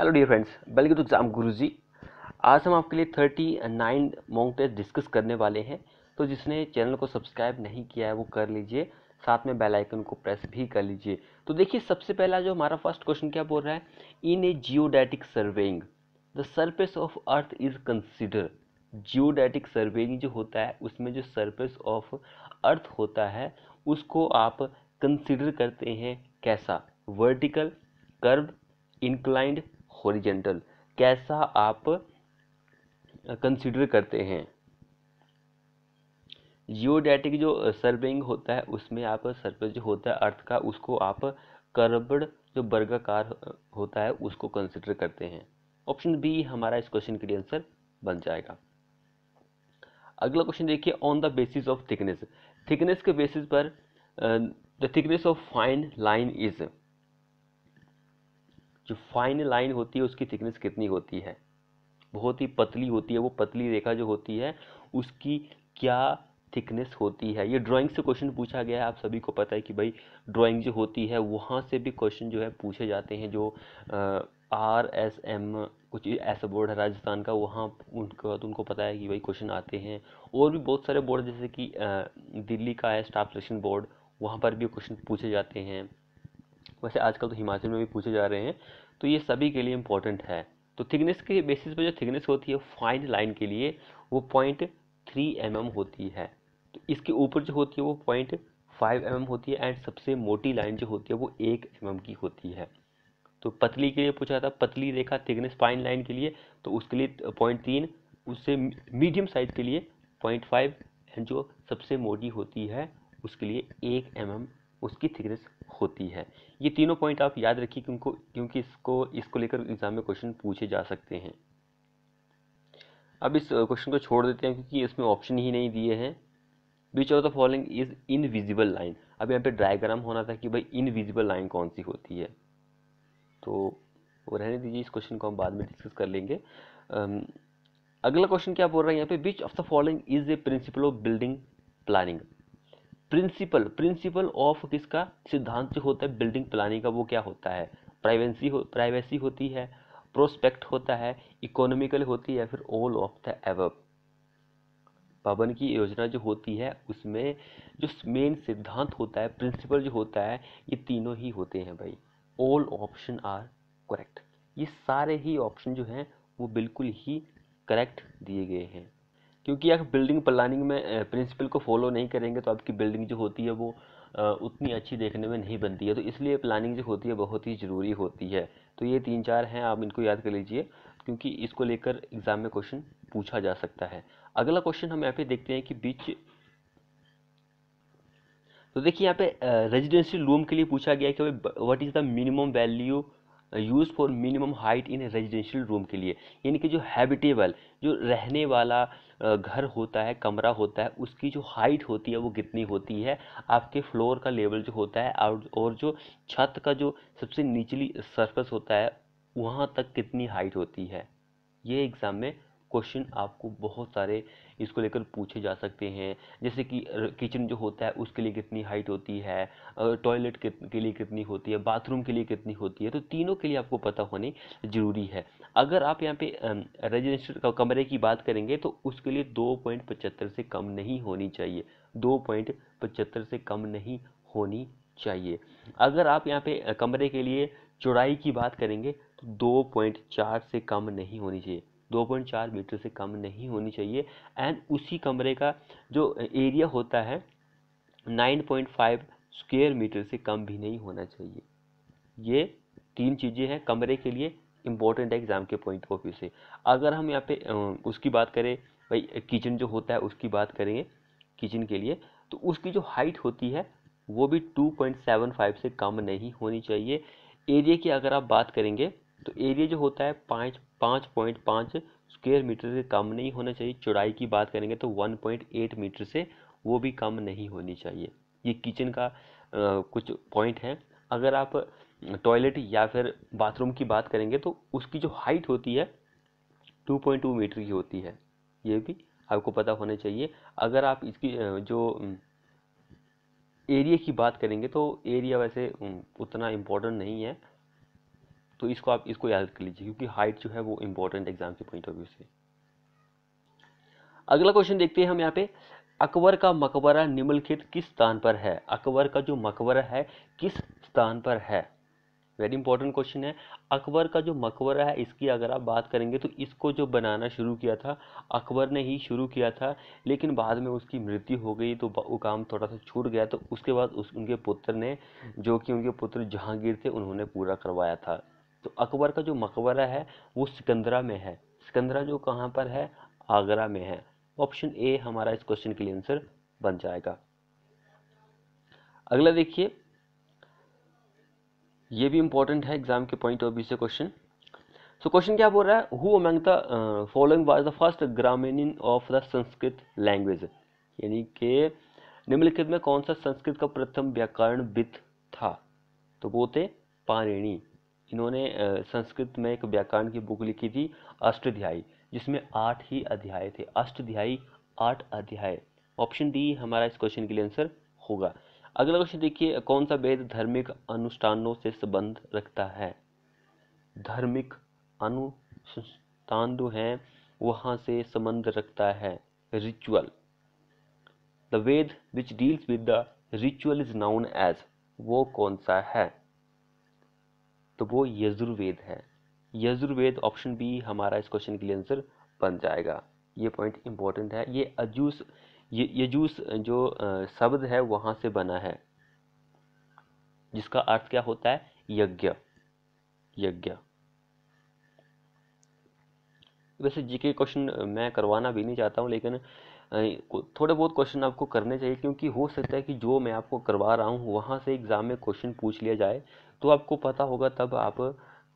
hello dear friends welcome to Exam Guru ji आज हम आपके लिए thirty nine mock test discuss करने वाले हैं तो जिसने चैनल को सब्सक्राइब नहीं किया है वो कर लीजिए साथ में बेल आइकन को प्रेस भी कर लीजिए तो देखिए सबसे पहला जो हमारा फर्स्ट क्वेश्चन क्या बोल रहा है in a geodetic surveying the surface of earth is consider geodetic surveying जो होता है उसमें जो सर्फेस ऑफ अर्थ होता है उसको आप कंसिडर करते हैं कैसा वर्टिकल कर्व इंक्लाइंड हॉरिजेंटल कैसा आप कंसिडर करते हैं जियोडेटिक जो सर्विंग होता है उसमें आप सर्फेस जो होता है अर्थ का उसको आप कर्बड जो वर्गाकार होता है उसको कंसिडर करते हैं ऑप्शन बी हमारा इस क्वेश्चन के लिए आंसर बन जाएगा अगला क्वेश्चन देखिए on the basis of thickness thickness के बेसिस पर the thickness of fine line is जो फाइन लाइन होती है उसकी थिकनेस कितनी होती है बहुत ही पतली होती है वो पतली रेखा जो होती है उसकी क्या थिकनेस होती है ये ड्राइंग से क्वेश्चन पूछा गया है आप सभी को पता है कि भाई ड्राइंग जो होती है वहाँ से भी क्वेश्चन जो है पूछे जाते हैं जो आर एस एम कुछ ऐसा बोर्ड है राजस्थान का वहाँ उनके तो उनको पता है कि भाई क्वेश्चन आते हैं और भी बहुत सारे बोर्ड जैसे कि दिल्ली का है स्टाफ सिलेक्शन बोर्ड वहाँ पर भी क्वेश्चन पूछे जाते हैं वैसे आजकल तो हिमाचल में भी पूछे जा रहे हैं तो ये सभी के लिए इंपॉर्टेंट है तो थिकनेस के बेसिस पर जो थिकनेस होती है फाइन लाइन के लिए वो पॉइंट थ्री एम एम होती है तो इसके ऊपर जो होती है वो पॉइंट फाइव एम एम होती है एंड सबसे मोटी लाइन जो होती है वो एक एम mm एम की होती है तो पतली के लिए पूछा था पतली रेखा थिकनेस फाइन लाइन के लिए तो उसके लिए पॉइंट तीन उससे मीडियम साइज के लिए पॉइंट फाइव एंड जो सबसे मोटी होती है उसके लिए एक एम mm एम उसकी थिकनेस होती है ये तीनों पॉइंट आप याद रखिए क्योंकि क्योंकि इसको इसको लेकर एग्ज़ाम में क्वेश्चन पूछे जा सकते हैं अब इस क्वेश्चन को छोड़ देते हैं क्योंकि इसमें ऑप्शन ही नहीं दिए हैं which of the following is invisible line अब यहाँ पे डायग्राम होना था कि भाई इनविजिबल लाइन कौन सी होती है तो वो रहने दीजिए इस क्वेश्चन को हम बाद में डिस्कस कर लेंगे अगला क्वेश्चन क्या बोल रहा है यहाँ पे which of the following is a principle of building planning principle principle of किसका सिद्धांत जो होता है बिल्डिंग प्लानिंग का वो क्या होता है प्राइवेंसी हो प्राइवेसी होती है प्रोस्पेक्ट होता है इकोनॉमिकल होती है फिर ऑल ऑफ द एव भवन की योजना जो होती है उसमें जो मेन सिद्धांत होता है प्रिंसिपल जो होता है ये तीनों ही होते हैं भाई ऑल ऑप्शन आर करेक्ट ये सारे ही ऑप्शन जो हैं वो बिल्कुल ही करेक्ट दिए गए हैं क्योंकि आप बिल्डिंग प्लानिंग में प्रिंसिपल को फॉलो नहीं करेंगे तो आपकी बिल्डिंग जो होती है वो उतनी अच्छी देखने में नहीं बनती है तो इसलिए प्लानिंग जो होती है बहुत ही ज़रूरी होती है तो ये तीन चार हैं आप इनको याद कर लीजिए क्योंकि इसको लेकर एग्ज़ाम में क्वेश्चन पूछा जा सकता है अगला क्वेश्चन हम यहाँ पे देखते हैं कि बीच तो देखिए यहाँ पे रेजिडेंशियल रूम के लिए पूछा गया है कि what is the minimum value use for minimum height in residential room के लिए यानी कि जो हैबिटेबल जो रहने वाला uh, घर होता है कमरा होता है उसकी जो हाइट होती है वो कितनी होती है आपके फ्लोर का लेवल जो होता है और जो छत का जो सबसे निचली सरफेस होता है वहाँ तक कितनी हाइट होती है ये एग्ज़ाम में क्वेश्चन आपको बहुत सारे इसको लेकर पूछे जा सकते हैं जैसे कि किचन जो होता है उसके लिए कितनी हाइट होती है टॉयलेट के लिए कितनी होती है बाथरूम के लिए कितनी होती है तो तीनों के लिए आपको पता होने ज़रूरी है अगर आप यहाँ पे रेजिडेंशियल कमरे की बात करेंगे तो उसके लिए दो पॉइंट पचहत्तर से कम नहीं होनी चाहिए दो पॉइंट पचहत्तर से कम नहीं होनी चाहिए अगर आप यहाँ पे कमरे के लिए चौड़ाई की बात करेंगे तो दो पॉइंट चार से कम नहीं होनी चाहिए 2.4 मीटर से कम नहीं होनी चाहिए एंड उसी कमरे का जो एरिया होता है 9.5 स्क्वेयर मीटर से कम भी नहीं होना चाहिए ये तीन चीज़ें हैं कमरे के लिए इम्पोर्टेंट है एग्ज़ाम के पॉइंट ऑफ व्यू से अगर हम यहाँ पे उसकी बात करें भाई किचन जो होता है उसकी बात करेंगे किचन के लिए तो उसकी जो हाइट होती है वो भी 2.75 से कम नहीं होनी चाहिए एरिया की अगर आप बात करेंगे तो एरिया जो होता है पाँच पाँच पॉइंट पाँच स्क्वेयर मीटर से कम नहीं होना चाहिए चौड़ाई की बात करेंगे तो वन पॉइंट एट मीटर से वो भी कम नहीं होनी चाहिए ये किचन का आ, कुछ पॉइंट है अगर आप टॉयलेट या फिर बाथरूम की बात करेंगे तो उसकी जो हाइट होती है टू पॉइंट टू मीटर की होती है ये भी आपको पता होना चाहिए अगर आप इसकी जो एरिया की बात करेंगे तो एरिया वैसे उतना इम्पोर्टेंट नहीं है तो इसको आप इसको याद कर लीजिए क्योंकि हाइट जो है वो इंपॉर्टेंट एग्जाम के पॉइंट ऑफ व्यू से अगला क्वेश्चन देखते हैं हम यहाँ पे अकबर का मकबरा निम्नलिखित किस स्थान पर है अकबर का जो मकबरा है किस स्थान पर है वेरी इंपॉर्टेंट क्वेश्चन है अकबर का जो मकबरा है इसकी अगर आप बात करेंगे तो इसको जो बनाना शुरू किया था अकबर ने ही शुरू किया था लेकिन बाद में उसकी मृत्यु हो गई तो वो काम थोड़ा सा छूट गया तो उसके बाद उस उनके पुत्र ने जो कि उनके पुत्र जहांगीर थे उन्होंने पूरा करवाया था तो अकबर का जो मकबरा है वो सिकंदरा में है सिकंदरा जो कहाँ पर है आगरा में है ऑप्शन ए हमारा इस क्वेश्चन के लिए आंसर बन जाएगा अगला देखिए ये भी इंपॉर्टेंट है एग्जाम के पॉइंट ऑफ व्यू से क्वेश्चन सो क्वेश्चन क्या बोल रहा है who among the following was the first grammarian of the Sanskrit language यानी कि निम्नलिखित में कौन सा संस्कृत का प्रथम व्याकरण विद था तो वो थे पाणिनी इन्होंने संस्कृत में एक व्याकरण की बुक लिखी थी अष्टध्यायी जिसमें आठ ही अध्याय थे अष्टध्यायी आठ अध्याय ऑप्शन डी हमारा इस क्वेश्चन के लिए आंसर होगा अगला क्वेश्चन देखिए कौन सा वेद धार्मिक अनुष्ठानों से संबंध रखता है धार्मिक अनुष्ठान जो हैं वहाँ से संबंध रखता है ritual the Veda which deals with the ritual is known as वो कौन सा है तो वो यजुर्वेद है यजुर्वेद ऑप्शन बी हमारा इस क्वेश्चन के लिए आंसर बन जाएगा ये पॉइंट इंपॉर्टेंट है ये अजूस ये यजूस जो शब्द है वहाँ से बना है जिसका अर्थ क्या होता है यज्ञ यज्ञ वैसे जीके क्वेश्चन मैं करवाना भी नहीं चाहता हूँ लेकिन थोड़े बहुत क्वेश्चन आपको करने चाहिए क्योंकि हो सकता है कि जो मैं आपको करवा रहा हूँ वहाँ से एग्ज़ाम में क्वेश्चन पूछ लिया जाए तो आपको पता होगा तब आप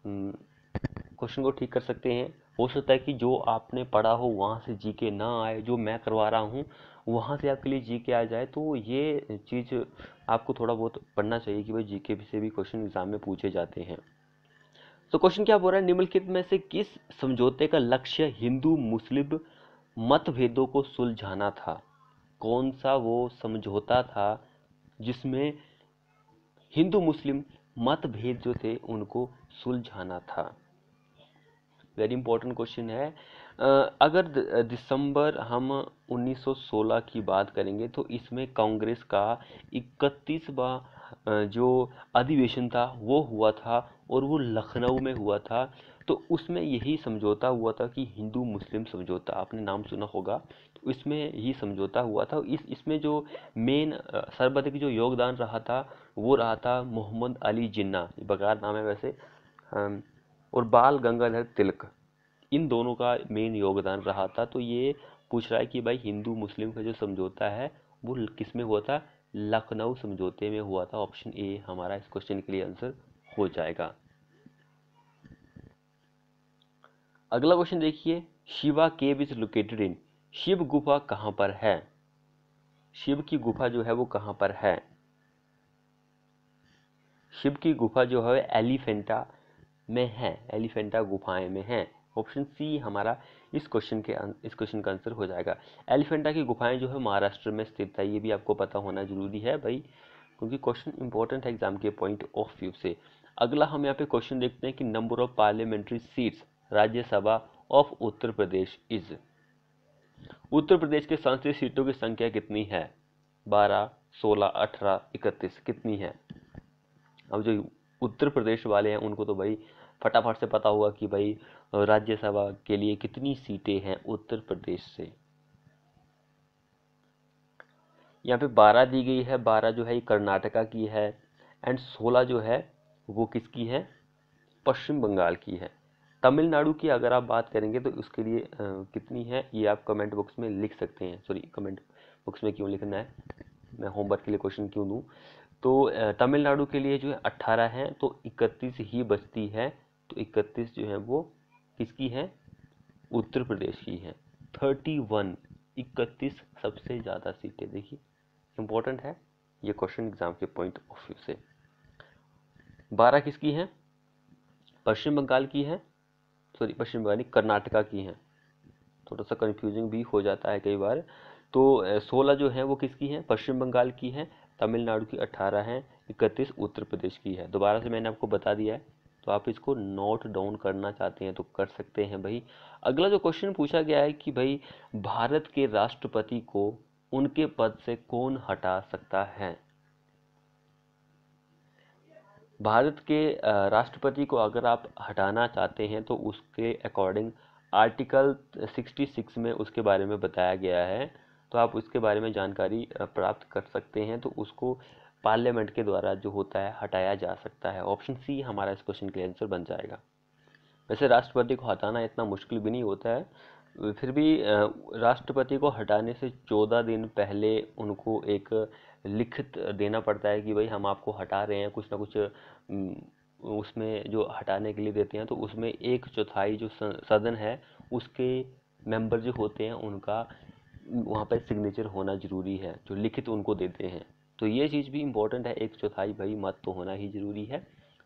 क्वेश्चन हम्म, को ठीक कर सकते हैं हो सकता है कि जो आपने पढ़ा हो वहाँ से जी के ना आए जो मैं करवा रहा हूँ वहाँ से आपके लिए जी के आ जाए तो ये चीज़ आपको थोड़ा बहुत पढ़ना चाहिए कि भाई जी के से भी क्वेश्चन एग्जाम में पूछे जाते हैं तो क्वेश्चन क्या बोल रहा है निम्नलिखित में से किस समझौते का लक्ष्य हिंदू मुस्लिम मतभेदों को सुलझाना था कौन सा वो समझौता था जिसमें हिंदू मुस्लिम मतभेद जो थे उनको सुलझाना था वेरी इंपॉर्टेंट क्वेश्चन है अगर दिसंबर हम 1916 की बात करेंगे तो इसमें कांग्रेस का इकतीसवा जो अधिवेशन था वो हुआ था और वो लखनऊ में हुआ था तो उसमें यही समझौता हुआ था कि हिंदू मुस्लिम समझौता आपने नाम सुना होगा इसमें ये समझौता हुआ था इस इसमें जो मेन सर्वाधिक जो योगदान रहा था वो रहा था मोहम्मद अली जिन्ना बकार नाम है वैसे और बाल गंगाधर तिलक इन दोनों का मेन योगदान रहा था तो ये पूछ रहा है कि भाई हिंदू मुस्लिम का जो समझौता है वो किस में हुआ था लखनऊ समझौते में हुआ था ऑप्शन ए हमारा इस क्वेश्चन के लिए आंसर हो जाएगा अगला क्वेश्चन देखिए Shiva cave is located in Shiva गुफा कहाँ पर है शिव की गुफा जो है वो कहाँ पर है शिव की गुफा जो है एलिफेंटा में है एलिफेंटा गुफाएं में है ऑप्शन सी हमारा इस क्वेश्चन के अं-, इस क्वेश्चन का आंसर हो जाएगा एलिफेंटा की गुफाएं जो है महाराष्ट्र में स्थित है ये भी आपको पता होना जरूरी है भाई क्योंकि क्वेश्चन इंपॉर्टेंट है एग्जाम के पॉइंट ऑफ व्यू से अगला हम यहाँ पे क्वेश्चन देखते हैं कि number of parliamentary seats Rajya Sabha of Uttar Pradesh is Uttar Pradesh के संसदीय सीटों की संख्या कितनी है बारह सोलह अठारह इकतीस कितनी है अब जो उत्तर प्रदेश वाले हैं उनको तो भाई फटाफट से पता होगा कि भाई राज्यसभा के लिए कितनी सीटें हैं उत्तर प्रदेश से यहाँ पे बारह दी गई है बारह जो है ये कर्नाटका की है एंड सोलह जो है वो किसकी है पश्चिम बंगाल की है तमिलनाडु की अगर आप बात करेंगे तो उसके लिए कितनी है ये आप कमेंट बॉक्स में लिख सकते हैं सॉरी कमेंट बॉक्स में क्यों लिखना है मैं होमवर्क के लिए क्वेश्चन क्यों दूँ तो तमिलनाडु के लिए जो है अट्ठारह है तो इकतीस ही बचती है तो इकतीस जो है वो किसकी है उत्तर प्रदेश की है थर्टी वन इकतीस सबसे ज़्यादा सीटें देखिए इम्पोर्टेंट है ये क्वेश्चन एग्जाम के पॉइंट ऑफ व्यू से बारह किसकी है पश्चिम बंगाल की है सॉरी पश्चिम बंगाल कर्नाटका की हैं थोड़ा सा कन्फ्यूजिंग भी हो जाता है कई बार तो सोलह जो है वो किसकी हैं पश्चिम बंगाल की है तमिलनाडु की अट्ठारह हैं इकतीस उत्तर प्रदेश की है दोबारा से मैंने आपको बता दिया है तो आप इसको नोट डाउन करना चाहते हैं तो कर सकते हैं भाई अगला जो क्वेश्चन पूछा गया है कि भाई भारत के राष्ट्रपति को उनके पद से कौन हटा सकता है भारत के राष्ट्रपति को अगर आप हटाना चाहते हैं तो उसके अकॉर्डिंग आर्टिकल 66 में उसके बारे में बताया गया है तो आप उसके बारे में जानकारी प्राप्त कर सकते हैं तो उसको पार्लियामेंट के द्वारा जो होता है हटाया जा सकता है ऑप्शन सी हमारा इस क्वेश्चन के आंसर बन जाएगा वैसे राष्ट्रपति को हटाना इतना मुश्किल भी नहीं होता है फिर भी राष्ट्रपति को हटाने से चौदह दिन पहले उनको एक लिखित देना पड़ता है कि भाई हम आपको हटा रहे हैं कुछ ना कुछ उसमें जो हटाने के लिए देते हैं तो उसमें एक चौथाई जो सदन है उसके मेंबर जो होते हैं उनका वहाँ पर सिग्नेचर होना ज़रूरी है जो लिखित उनको देते हैं तो ये चीज़ भी इम्पोर्टेंट है एक चौथाई भाई मत तो होना ही ज़रूरी है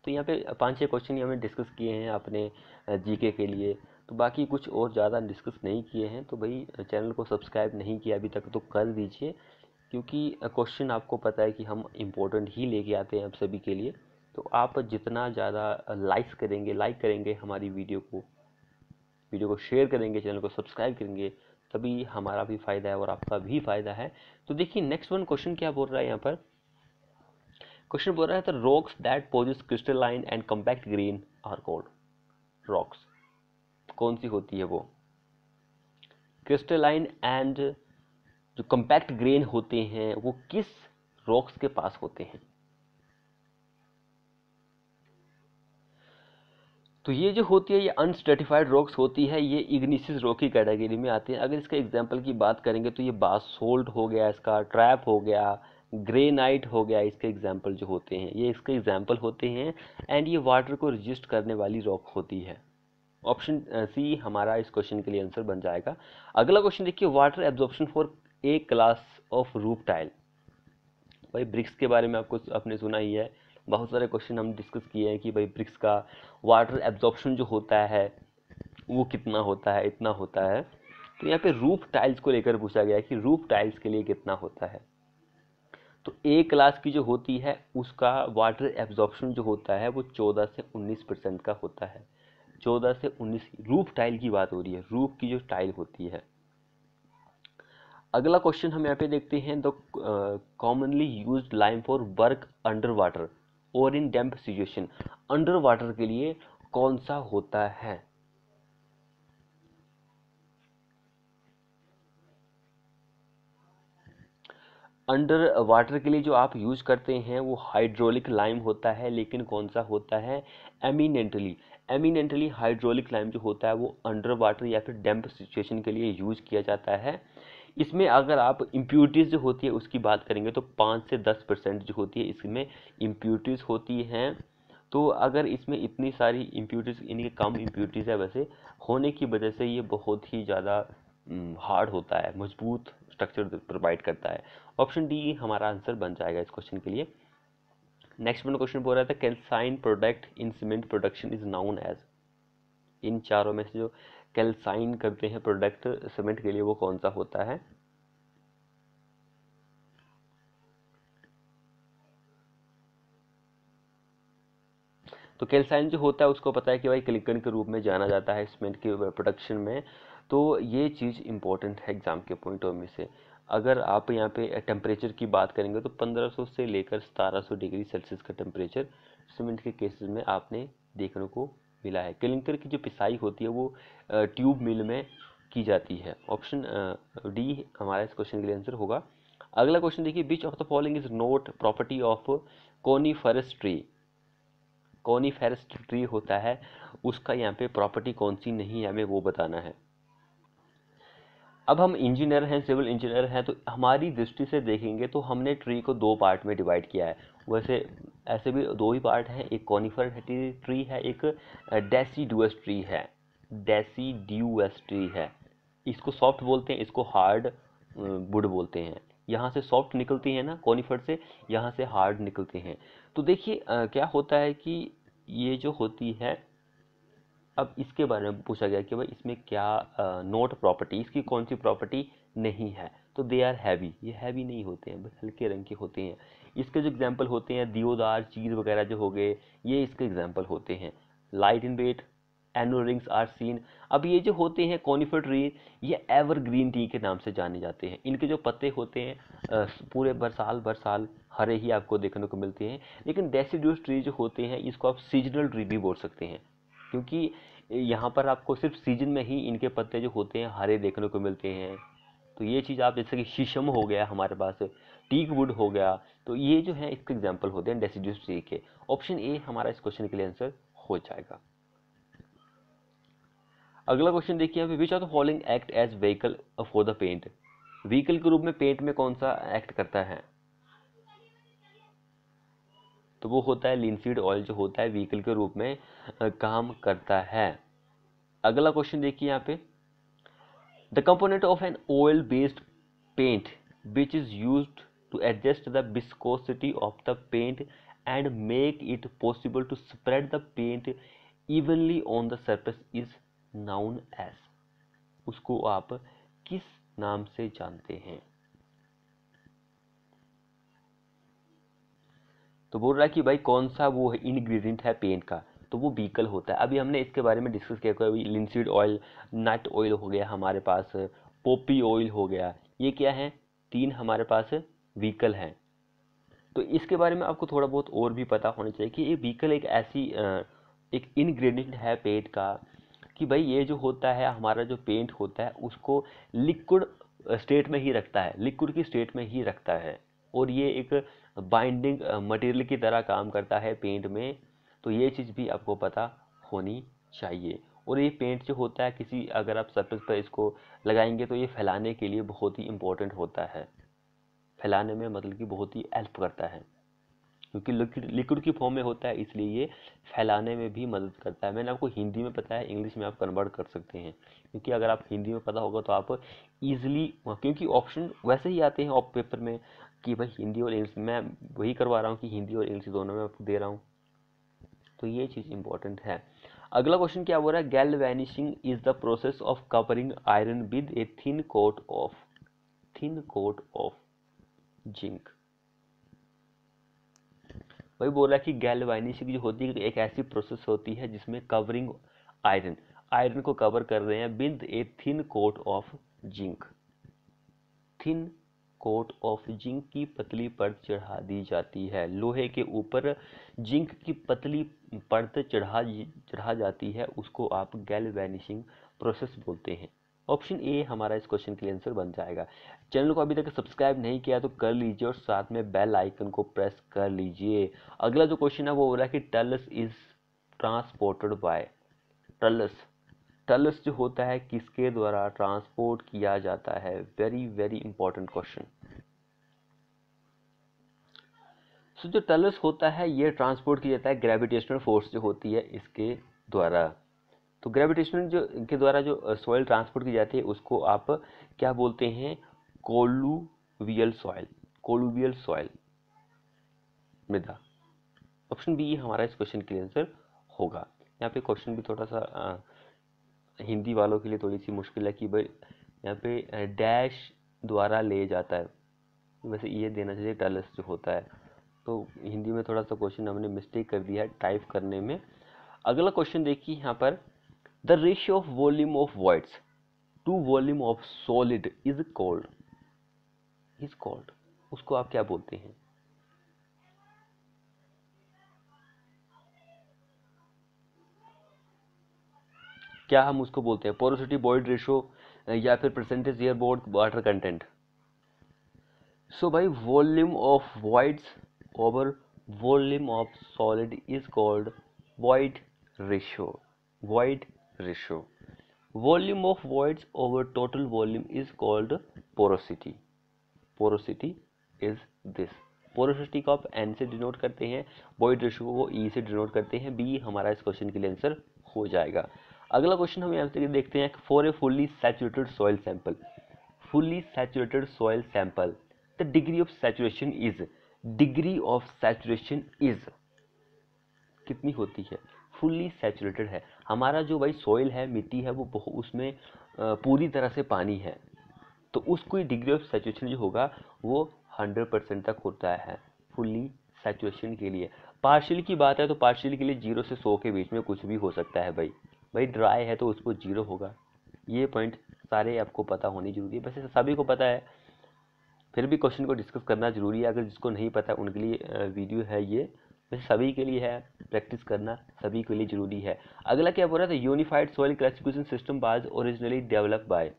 तो यहाँ पे पांच छः क्वेश्चन हमने डिस्कस किए हैं अपने जीके के लिए तो बाकी कुछ और ज़्यादा डिस्कस नहीं किए हैं तो भाई चैनल को सब्सक्राइब नहीं किया अभी तक तो कर दीजिए क्योंकि क्वेश्चन आपको पता है कि हम इम्पोर्टेंट ही लेके आते हैं आप सभी के लिए तो आप जितना ज़्यादा लाइक्स करेंगे लाइक करेंगे हमारी वीडियो को वीडियो को शेयर करेंगे चैनल को सब्सक्राइब करेंगे तभी हमारा भी फ़ायदा है और आपका भी फ़ायदा है तो देखिए नेक्स्ट वन क्वेश्चन क्या बोल रहा है यहाँ पर क्वेश्चन बोल रहा है तो rocks that possess crystalline and compact grain are called rocks कौन सी होती है वो क्रिस्टलाइन एंड जो कंपैक्ट ग्रेन होते हैं वो किस रॉक्स के पास होते हैं तो ये जो होती है ये अनस्टर्टिफाइड रॉक्स होती है ये इग्निसिस रॉक की कैटेगरी में आते हैं अगर इसका एग्जाम्पल की बात करेंगे तो ये बासोल्ट हो गया इसका ट्रैप हो गया ग्रेनाइट हो गया इसके एग्जाम्पल जो होते हैं ये इसके एग्जाम्पल होते हैं एंड ये वाटर को रजिस्ट करने वाली रॉक होती है ऑप्शन सी uh, हमारा इस क्वेश्चन के लिए आंसर बन जाएगा अगला क्वेश्चन देखिए water absorption for a class of roof tile भाई ब्रिक्स के बारे में आपको आपने सुना ही है बहुत सारे क्वेश्चन हम डिस्कस किए हैं कि भाई ब्रिक्स का वाटर एब्जॉर्प्शन जो होता है वो कितना होता है इतना होता है तो यहाँ पे रूफ टाइल्स को लेकर पूछा गया है कि रूफ टाइल्स के लिए कितना होता है तो ए क्लास की जो होती है उसका वाटर एब्जॉर्प्शन जो होता है वो चौदह से उन्नीस परसेंट का होता है चौदह से उन्नीस रूफ टाइल की बात हो रही है रूफ की जो टाइल होती है अगला क्वेश्चन हम यहाँ पे देखते हैं the commonly use lime for work under water और in damp situation under water के लिए कौन सा होता है अंडर वाटर के लिए जो आप यूज़ करते हैं वो हाइड्रोलिक लाइम होता है लेकिन कौन सा होता है एमिनेंटली एमिनेंटली हाइड्रोलिक लाइम जो होता है वो अंडर वाटर या फिर डैम्प सिचुएशन के लिए यूज़ किया जाता है इसमें अगर आप इम्प्यूटीज़ जो होती है उसकी बात करेंगे तो पाँच से दस परसेंट जो होती है इसमें इम्प्यूटीज़ होती हैं तो अगर इसमें इतनी सारी इम्प्यूटीज इनके कम इम्प्यूटीज़ है वैसे होने की वजह से ये बहुत ही ज़्यादा हार्ड होता है मजबूत स्ट्रक्चर प्रोवाइड करता है ऑप्शन डी हमारा आंसर बन जाएगा इस क्वेश्चन के लिए नेक्स्ट वन क्वेश्चन बोल रहा था calcine product in cement production is known as इन चारों में से जो कैल्साइन करते हैं प्रोडक्ट सीमेंट के लिए वो कौन सा होता है तो कैल्साइन जो होता है उसको पता है कि भाई क्लिकन के रूप में जाना जाता है सीमेंट के प्रोडक्शन में तो ये चीज़ इंपॉर्टेंट है एग्ज़ाम के पॉइंट ऑफ व्यू से अगर आप यहाँ पे टेम्परेचर की बात करेंगे तो 1500 से लेकर 1700 डिग्री सेल्सियस का टेम्परेचर सीमेंट के केसेस में आपने देखने को मिला है क्लिंकर की जो पिसाई होती है वो ट्यूब मिल में की जाती है ऑप्शन डी हमारा इस क्वेश्चन के लिए आंसर होगा अगला क्वेश्चन देखिए which of the following is not property of coniferous tree coniferous tree होता है उसका यहाँ पे प्रॉपर्टी कौन सी नहीं है हमें वो बताना है अब हम इंजीनियर हैं सिविल इंजीनियर हैं तो हमारी दृष्टि से देखेंगे तो हमने ट्री को दो पार्ट में डिवाइड किया है वैसे ऐसे भी दो ही पार्ट हैं एक कॉनिफर ट्री है एक डेसी ट्री है डेसी ट्री है इसको सॉफ्ट बोलते हैं इसको हार्ड वुड बोलते हैं यहाँ से सॉफ्ट निकलती है ना कॉनिफर से यहाँ से हार्ड निकलते हैं तो देखिए क्या होता है कि ये जो होती है अब इसके बारे में पूछा गया कि भाई इसमें क्या नोट प्रॉपर्टी इसकी कौन सी प्रॉपर्टी नहीं है तो दे आर हैवी ये हैवी नहीं होते हैं बस हल्के रंग के होते हैं इसके जो एग्जाम्पल होते हैं दियोदार चीज वगैरह जो हो गए ये इसके एग्जाम्पल होते हैं light in weight annual rings are seen अब ये जो होते हैं कॉनिफर ट्री ये एवर ग्रीन टी के नाम से जाने जाते हैं इनके जो पत्ते होते हैं पूरे बरसाल साल हरे ही आपको देखने को मिलते हैं लेकिन डेसीड्यूस ट्री जो होते हैं इसको आप सीजनल ट्री भी बोल सकते हैं क्योंकि यहाँ पर आपको सिर्फ सीजन में ही इनके पत्ते जो होते हैं हरे देखने को मिलते हैं तो ये चीज़ आप जैसे कि शीशम हो गया हमारे पास टीक वुड हो गया तो ये जो है इसके एग्जाम्पल होते हैं डेसीड्यूस ट्री के ऑप्शन ए हमारा इस क्वेश्चन के लिए आंसर हो जाएगा अगला क्वेश्चन देखिए यहाँ पे which are the following act as vehicle for the paint vehicle के रूप में पेंट में कौन सा एक्ट करता है तो वो होता है लिनसीड ऑयल जो होता है व्हीकल के रूप में काम करता है अगला क्वेश्चन देखिए यहाँ पे the component of an oil based paint which is use to adjust the viscosity of the paint and make it possible to spread the paint evenly on the surface is known as उसको आप किस नाम से जानते हैं तो बोल रहा है कि भाई कौन सा वो है इन्ग्रीडियंट है पेंट का तो वो बीकल होता है अभी हमने इसके बारे में डिस्कस किया कोई लिंसिड ऑयल नट ऑयल हो गया हमारे पास पोपी ऑयल हो गया ये क्या है तीन हमारे पास व्हीकल हैं तो इसके बारे में आपको थोड़ा बहुत और भी पता होना चाहिए कि ये व्हीकल एक ऐसी एक इन्ग्रीडियंट है पेंट का कि भाई ये जो होता है हमारा जो पेंट होता है उसको लिक्विड स्टेट में ही रखता है लिक्विड की स्टेट में ही रखता है और ये एक बाइंडिंग मटेरियल की तरह काम करता है पेंट में तो ये चीज़ भी आपको पता होनी चाहिए और ये पेंट जो होता है किसी अगर आप सरफेस पर इसको लगाएंगे तो ये फैलाने के लिए बहुत ही इम्पोर्टेंट होता है फैलाने में मतलब कि बहुत ही हेल्प करता है क्योंकि लिक्विड लिक्विड की फॉर्म में होता है इसलिए ये फैलाने में भी मदद करता है मैंने आपको हिंदी में पता है इंग्लिश में आप कन्वर्ट कर सकते हैं क्योंकि अगर आप हिंदी में पता होगा तो आप ईजिली क्योंकि ऑप्शन वैसे ही आते हैं ऑफ पेपर में कि भाई हिंदी और इंग्लिश मैं वही करवा रहा हूँ कि हिंदी और इंग्लिश दोनों में आपको दे रहा हूँ तो ये चीज़ इंपॉर्टेंट है अगला क्वेश्चन क्या बोल रहा है vanishing is the process of covering iron with a thin coat of thin coat of zinc वही बोल रहा है कि गैलवाइनिशिंग जो होती है एक ऐसी प्रोसेस होती है जिसमें कवरिंग आयरन आयरन को कवर कर रहे हैं with a thin coat of zinc thin coat of zinc की पतली परत चढ़ा दी जाती है लोहे के ऊपर जिंक की पतली परत चढ़ा चढ़ा जाती है उसको आप गैल वैनिशिंग प्रोसेस बोलते हैं ऑप्शन ए हमारा इस क्वेश्चन के लिए आंसर बन जाएगा चैनल को अभी तक सब्सक्राइब नहीं किया तो कर लीजिए और साथ में बेल आइकन को प्रेस कर लीजिए अगला जो क्वेश्चन है वो हो रहा है कि टलस इज ट्रांसपोर्टेड बाय टलस टल्स जो होता है किसके द्वारा ट्रांसपोर्ट किया जाता है very very important question so जो टल्स होता है ये ट्रांसपोर्ट किया जाता है ग्रेविटेशनल फोर्स जो होती है इसके द्वारा तो ग्रेविटेशनल जो के द्वारा जो सॉइल ट्रांसपोर्ट की जाती है उसको आप क्या बोलते हैं कोलुवियल सॉइल कोलुवियल सॉइल मृदा ऑप्शन बी हमारा इस क्वेश्चन के आंसर होगा यहाँ पे क्वेश्चन भी थोड़ा सा हिंदी वालों के लिए थोड़ी सी मुश्किल है कि भाई यहाँ पे डैश द्वारा ले जाता है वैसे ये देना चाहिए टलस जो होता है तो हिंदी में थोड़ा सा क्वेश्चन हमने मिस्टेक कर दिया है टाइप करने में अगला क्वेश्चन देखिए यहाँ पर the ratio of volume of voids to volume of solid is called is called उसको आप क्या बोलते हैं क्या हम उसको बोलते हैं पोरोसिटी बॉइड रेशो या फिर परसेंटेज ईयर बोर्ड वाटर कंटेंट सो भाई volume of voids over volume of solid is called void ratio void ratio volume of voids over total volume is called porosity porosity is this porosity को आप N से denote करते हैं Boyd ratio को ई e से denote करते हैं B हमारा इस क्वेश्चन के लिए आंसर हो जाएगा अगला क्वेश्चन हम यहाँ से देखते हैं for a fully saturated soil sample fully saturated soil sample the degree of saturation is degree of saturation is कितनी होती है फुल्ली सैचुरेटेड है हमारा जो भाई सॉइल है मिट्टी है वो बहुत उसमें पूरी तरह से पानी है तो उसको डिग्री ऑफ सैचुरेशन जो होगा वो हंड्रेड परसेंट तक होता है फुल्ली सैचुएशन के लिए पार्शियल की बात है तो पार्शियल के लिए जीरो से सौ के बीच में कुछ भी हो सकता है भाई भाई ड्राई है तो उसको जीरो होगा ये पॉइंट सारे आपको पता होने जरूरी है वैसे सभी को पता है फिर भी क्वेश्चन को डिस्कस करना ज़रूरी है अगर जिसको नहीं पता उनके लिए वीडियो है ये वैसे सभी के लिए है प्रैक्टिस करना सभी के लिए ज़रूरी है अगला क्या बोल रहा था unified soil classification system was originally develop by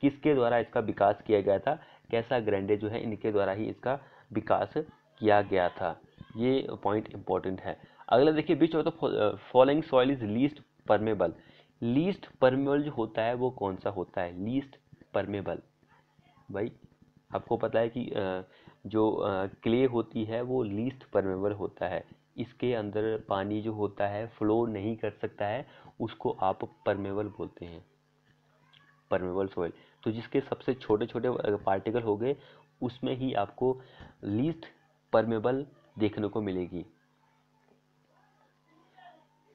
किसके द्वारा इसका विकास किया गया था कैसा ग्रैंडे जो है इनके द्वारा ही इसका विकास किया गया था ये पॉइंट इंपॉर्टेंट है अगला देखिए बीच ऑफ तो following soil is least permeable least permeable जो होता है वो कौन सा होता है लीस्ट परमेबल भाई आपको पता है कि जो क्ले होती है वो लीस्ट परमेबल होता है इसके अंदर पानी जो होता है फ्लो नहीं कर सकता है उसको आप परमेबल बोलते हैं परमेबल सॉइल तो जिसके सबसे छोटे छोटे पार्टिकल हो गए उसमें ही आपको लीस्ट परमेबल देखने को मिलेगी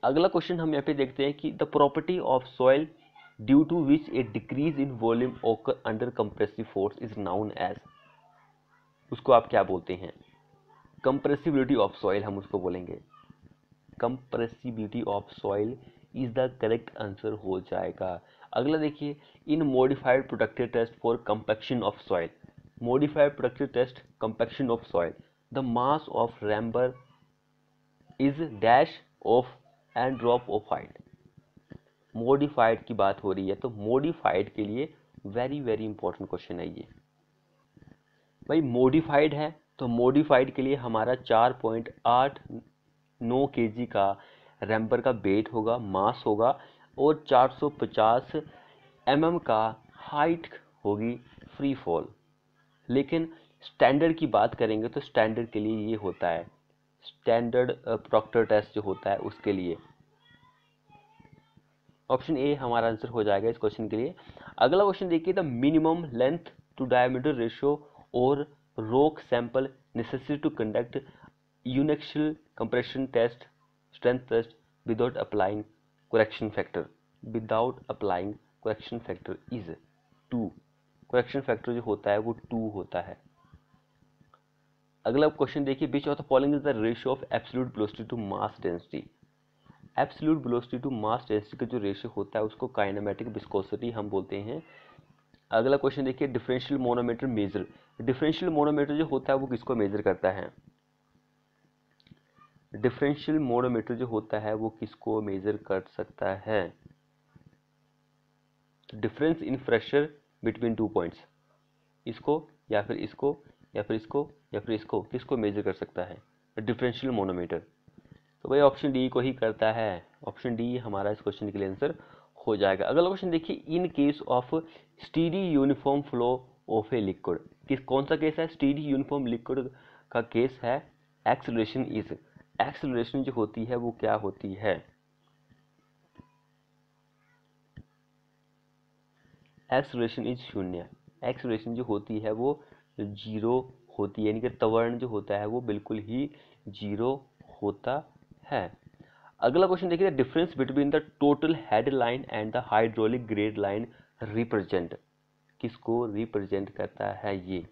अगला क्वेश्चन हम यहाँ पे देखते हैं कि the property of soil due to which a decrease in volume occur under compressive force is known as उसको आप क्या बोलते हैं कंप्रेसिबिलिटी ऑफ सॉइल हम उसको बोलेंगे compressibility of soil is the correct answer हो जाएगा अगला देखिए in modified proctor test for compaction of soil modified proctor test compaction of soil the mass of rammer is dash of and drop ओफाइड modified की बात हो रही है तो मोडिफाइड के लिए वेरी वेरी इंपॉर्टेंट क्वेश्चन है ये भाई मोडिफाइड है तो मोडिफाइड के लिए हमारा चार पॉइंट आठ नौ के जी का रैम्पर का वेट होगा मास होगा और 450 mm का हाइट होगी फ्री फॉल लेकिन स्टैंडर्ड की बात करेंगे तो स्टैंडर्ड के लिए ये होता है स्टैंडर्ड प्रॉक्टर टेस्ट जो होता है उसके लिए ऑप्शन ए हमारा आंसर हो जाएगा इस क्वेश्चन के लिए अगला क्वेश्चन देखिए the minimum length to diameter ratio और rock sample necessary to conduct uniaxial compression test strength test without applying correction factor without applying correction factor is two correction factor जो होता है वो टू होता है अगला क्वेश्चन देखिए which of the following is the ratio of absolute velocity to mass density absolute velocity to mass density का जो रेशियो होता है उसको काइनामेटिक विस्कोसिटी हम बोलते हैं अगला क्वेश्चन देखिए differential manometer measure differential manometer जो होता है वो किसको मेजर करता है डिफरेंशियल मोनोमीटर जो होता है वो किसको मेजर कर सकता है difference in pressure between two points इसको या फिर इसको या फिर इसको या फिर इसको किसको मेजर कर सकता है डिफरेंशियल मोनोमीटर तो भाई ऑप्शन डी को ही करता है ऑप्शन डी हमारा इस क्वेश्चन के लिए आंसर हो जाएगा अगला क्वेश्चन देखिए in case of steady uniform flow of a liquid किस कौन सा केस है स्टीडी यूनिफॉर्म लिक्विड का केस है एक्सलेशन इज एक्सलेशन जो होती है वो क्या होती है एक्सलेशन इज शून्य एक्सलेशन जो होती है वो जीरो होती है यानी कि त्वरण जो होता है वो बिल्कुल ही जीरो होता है अगला क्वेश्चन देखिए difference between the total head line and the hydraulic grade line represent किसको रिप्रेजेंट करता है ये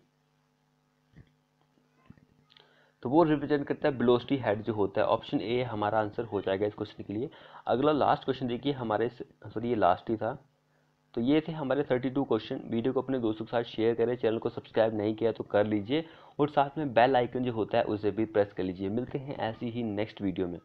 तो वो रिप्रेजेंट करता है बिलोस्टी हेड जो होता है ऑप्शन ए हमारा आंसर हो जाएगा इस क्वेश्चन के लिए अगला लास्ट क्वेश्चन देखिए हमारे सॉरी ये लास्ट ही था तो ये थे हमारे 32 क्वेश्चन वीडियो को अपने दोस्तों के साथ शेयर करें चैनल को सब्सक्राइब नहीं किया तो कर लीजिए और साथ में बेल आइकन जो होता है उसे भी प्रेस कर लीजिए मिलते हैं ऐसी ही नेक्स्ट वीडियो में